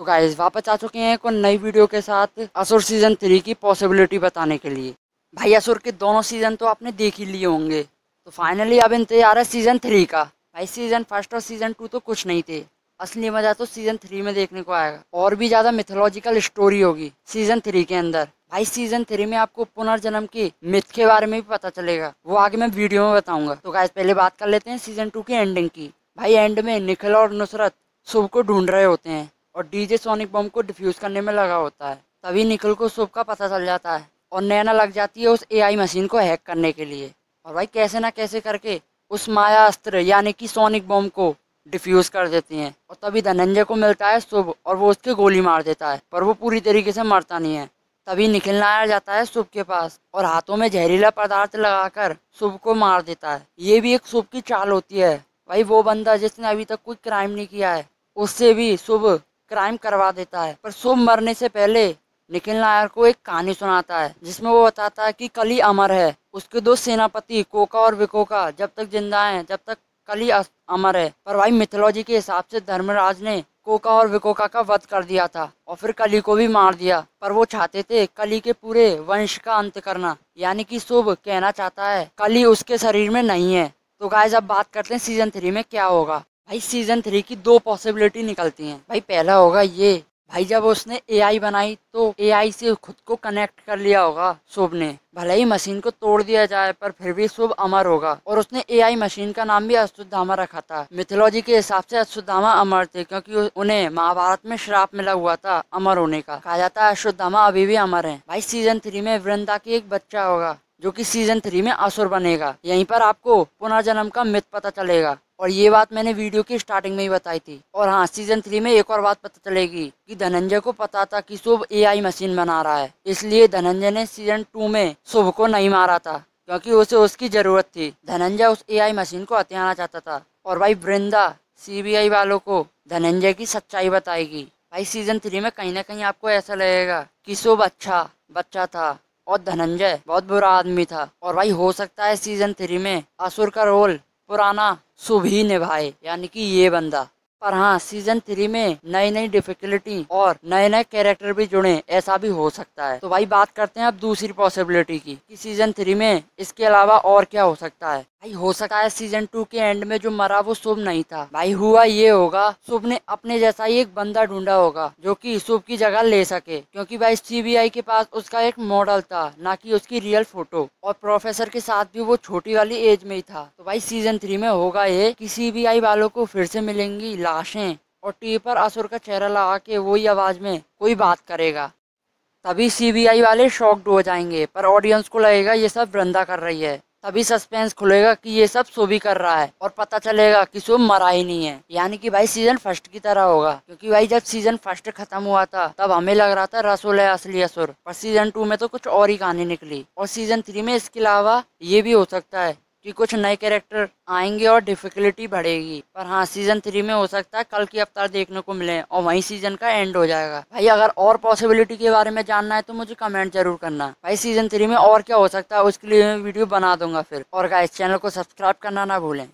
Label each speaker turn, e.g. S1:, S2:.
S1: तो गाइज वापस आ चुके हैं एक नई वीडियो के साथ असुर सीजन थ्री की पॉसिबिलिटी बताने के लिए भाई असुर के दोनों सीजन तो आपने देख ही लिए होंगे तो फाइनली अब इंतजार है सीजन थ्री का भाई सीजन फर्स्ट और सीजन टू तो कुछ नहीं थे असली मजा तो सीजन थ्री में देखने को आएगा और भी ज्यादा मिथोलॉजिकल स्टोरी होगी सीजन थ्री के अंदर भाई सीजन थ्री में आपको पुनर्जन्म की मिथ के बारे में भी पता चलेगा वो आगे मैं वीडियो में बताऊंगा तो गाइज पहले बात कर लेते हैं सीजन टू की एंडिंग की भाई एंड में निखिल और नुसरत शुभ को ढूंढ रहे होते हैं और डीजे सोनिक बम को डिफ्यूज करने में लगा होता है तभी निकल को शुभ का पता चल जाता है और नैना लग जाती है उस एआई मशीन को हैक करने के लिए और भाई कैसे ना कैसे करके उस माया अस्त्र यानी कि सोनिक बम को डिफ्यूज कर देती हैं और तभी धनंजय को मिलता है शुभ और वो उसकी गोली मार देता है पर वो पूरी तरीके से मरता नहीं है तभी निखिल नायर जाता है शुभ के पास और हाथों में जहरीला पदार्थ लगाकर शुभ को मार देता है ये भी एक शुभ की चाल होती है भाई वो बंदा जिसने अभी तक कोई क्राइम नहीं किया है उससे भी शुभ क्राइम करवा देता है पर शुभ मरने से पहले निखिल नायर को एक कहानी सुनाता है जिसमें वो बताता है कि कली अमर है उसके दो सेनापति कोका और विकोका जब तक जिंदा हैं जब तक कली अमर है पर भाई मिथोलॉजी के हिसाब से धर्मराज ने कोका और विकोका का वध कर दिया था और फिर कली को भी मार दिया पर वो चाहते थे कली के पूरे वंश का अंत करना यानी कि शुभ कहना चाहता है कली उसके शरीर में नहीं है तो गाय जब बात करते हैं सीजन थ्री में क्या होगा भाई सीजन थ्री की दो पॉसिबिलिटी निकलती हैं भाई पहला होगा ये भाई जब उसने एआई बनाई तो एआई से खुद को कनेक्ट कर लिया होगा शुभ ने भले ही मशीन को तोड़ दिया जाए पर फिर भी शुभ अमर होगा और उसने एआई मशीन का नाम भी अशुद्धामा रखा था मिथोलॉजी के हिसाब से अशुद्धामा अमर थे क्योंकि उन्हें महाभारत में श्राप मिला हुआ था अमर होने का कहा जाता है अशुद्धामा अभी भी अमर है भाई सीजन थ्री में वृंदा की एक बच्चा होगा जो कि सीजन थ्री में असुर बनेगा यहीं पर आपको पुनर्जन्म का मित पता चलेगा और ये बात मैंने वीडियो की स्टार्टिंग में ही बताई थी और हाँ सीजन थ्री में एक और बात पता चलेगी कि धनंजय को पता था कि शुभ एआई मशीन बना रहा है इसलिए धनंजय ने सीजन टू में शुभ को नहीं मारा था क्योंकि उसे उसकी जरूरत थी धनंजय उस एआई मशीन को हथियाना चाहता था और भाई वृंदा सीबीआई वालों को धनंजय की सच्चाई बताएगी भाई सीजन थ्री में कहीं ना कहीं आपको ऐसा लगेगा कि शुभ अच्छा बच्चा था और धनंजय बहुत बुरा आदमी था और भाई हो सकता है सीजन थ्री में असुर का रोल पुराना शुभ ही निभाए यानी कि ये बंदा पर हाँ सीजन थ्री में नई नई डिफिकल्टी और नए नए कैरेक्टर भी जुड़े ऐसा भी हो सकता है तो भाई बात करते हैं अब दूसरी पॉसिबिलिटी की कि सीजन थ्री में इसके अलावा और क्या हो सकता है भाई हो सकता है सीजन टू के एंड में जो मरा वो शुभ नहीं था भाई हुआ ये होगा शुभ ने अपने जैसा ही एक बंदा ढूंढा होगा जो कि शुभ की जगह ले सके क्योंकि भाई सीबीआई के पास उसका एक मॉडल था ना कि उसकी रियल फोटो और प्रोफेसर के साथ भी वो छोटी वाली एज में ही था तो भाई सीजन थ्री में होगा ये की सीबीआई वालों को फिर से मिलेंगी लाशें और टीवी पर असुर का चेहरा लगा के वही आवाज़ में कोई बात करेगा तभी सीबीआई वाले शॉक्ड हो जाएंगे पर ऑडियंस को लगेगा ये सब वृंदा कर रही है तभी सस्पेंस खुलेगा कि ये सब शो भी कर रहा है और पता चलेगा कि शो मरा ही नहीं है यानी कि भाई सीजन फर्स्ट की तरह होगा क्योंकि भाई जब सीजन फर्स्ट खत्म हुआ था तब हमें लग रहा था रसूल है असली असुर पर सीजन टू में तो कुछ और ही कहानी निकली और सीजन थ्री में इसके अलावा ये भी हो सकता है कि कुछ नए कैरेक्टर आएंगे और डिफ़िकल्टी बढ़ेगी पर हाँ सीज़न थ्री में हो सकता है कल की अवतार देखने को मिले और वहीं सीज़न का एंड हो जाएगा भाई अगर और पॉसिबिलिटी के बारे में जानना है तो मुझे कमेंट जरूर करना भाई सीज़न थ्री में और क्या हो सकता है उसके लिए मैं वीडियो बना दूंगा फिर और इस चैनल को सब्सक्राइब करना ना भूलें